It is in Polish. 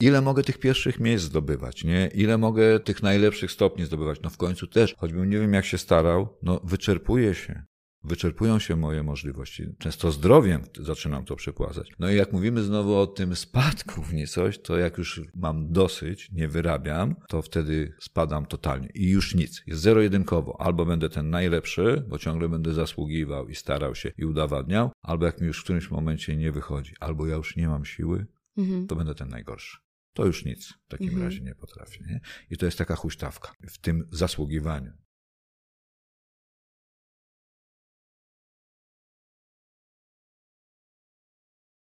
ile mogę tych pierwszych miejsc zdobywać, nie? Ile mogę tych najlepszych stopni zdobywać? No w końcu też, choćbym nie wiem jak się starał, no wyczerpuje się. Wyczerpują się moje możliwości. Często zdrowiem zaczynam to przepłacać. No i jak mówimy znowu o tym spadku w niecoś, to jak już mam dosyć, nie wyrabiam, to wtedy spadam totalnie i już nic. Jest zero-jedynkowo. Albo będę ten najlepszy, bo ciągle będę zasługiwał i starał się i udowadniał, albo jak mi już w którymś momencie nie wychodzi, albo ja już nie mam siły, mhm. to będę ten najgorszy to już nic w takim mhm. razie nie potrafi. Nie? I to jest taka huśtawka w tym zasługiwaniu.